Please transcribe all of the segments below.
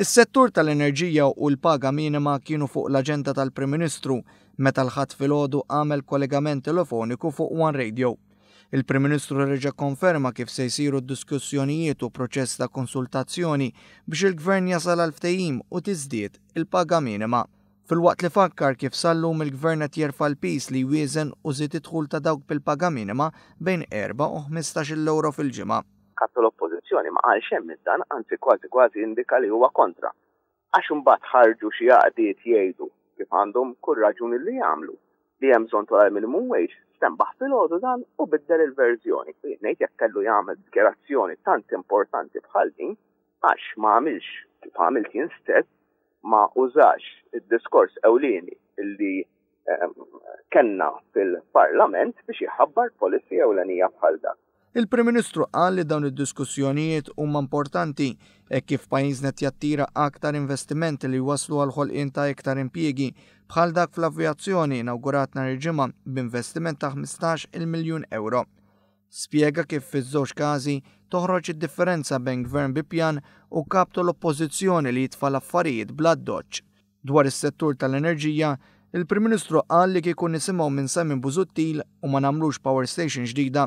Is-settur tal-enerġija u l-paga minima kienu fuq l-aġenda tal-Prim Ministru meta l-ħadd filgħodu għamel kollegament telefoniku fuq One Radio. Il-Prim Ministru reġa konferma kif se jsiru d diskussjonijiet u proċess ta' konsultazzjoni biex il-Gvern jasal għal ftehim u tiżdied il-paga minima. Fil-waqt li fakkar kif sallum il-Gvern qed jerfa' l-pis li wiesen u żied idħul ta' dawk bil-paga minima bejn 4 u 15 euro fil-ġimgħa kattu l oppożizzjoni ma għal xem dan, anzi kważi kważi indika li huwa kontra. Għax mbagħad ħarġu xi għaqdiet jgħidu kif għandhom kull raġuni li jagħmlu li hemm bżonn tal minimum wage stembaħ fil-ħodu dan u biddel il-verżjoni. Ngħid jekk kellu jagħmel dikjerazzjoni tant importanti bħal din għax ma għamilx kif għamilt jien stess ma użax id-diskors ewlieni li ehm, kenna fil-parlament biex jħabbar policy ewlenija bħal dak. Il-Prim Ministru qal li dawn id-diskussjonijiet huma importanti e kif pajjiżna jattira aktar investimenti li waslu għal ħolqien ta' iktar impjiegi bħal dak fl-avjazzjoni inawgurat nhar ġimgħa b'investiment ta' 15 miljun euro. Spjega kif fiż-żewġ każi toħroġ id-differenza bejn gvern bipjan u kaptu l-oppożizzjoni li jitfa l-affarijiet bla doċ. Dwar is-settur tal-enerġija, Il-Prim Ministru qal li kieku nisimgħu minn Samin Buzuttil u ma nagħmlux power station ġdida,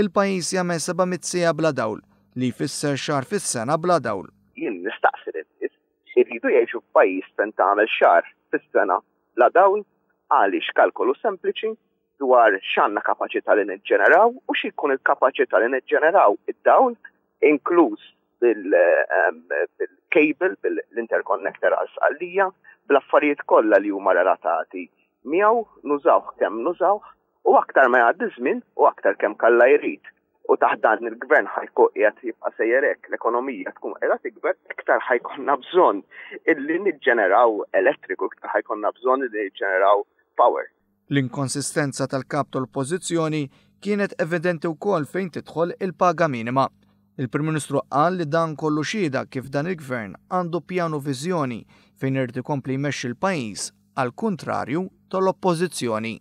il-pajjiż jagħmel 700 sija bla dawl li jfisser xar fis-sena bla dawl. Jien nistaqsir in-nies irridu jgħixu f'pajjiż fejn tagħmel xar fis-sena bla dawl għaliex kalkolu sempliċi dwar x'għandna kapaċità li niġġeneraw u x'ikun il-kapaċità li niġġeneraw id-dawl inkluż bil-kabel, bil-interconnector għal-sqallija, bl-affarijiet kollha li huma relatati. Mijaw, nużawh kemm nużawh u aktar ma jgħaddi żmien u aktar kemm kalla jrid. U taħdan il-gvern ħajko jgħat jibqa' sejjerek l-ekonomija tkun qiegħda tikber iktar ħajkonna bżonn illi niġġeneraw elettriku, iktar ħajkonna bżonn li niġġeneraw power. L-inkonsistenza tal-kap tal-pożizzjoni kienet evidenti wkoll fejn tidħol il-paga minima Il-Prim Ministru qal li dan kollu xhieda kif dan il-gvern għandu pjanu viżjoni fejn irti kompli jmexxi l-pajjiż għal kuntrarju tal-oppożizzjoni.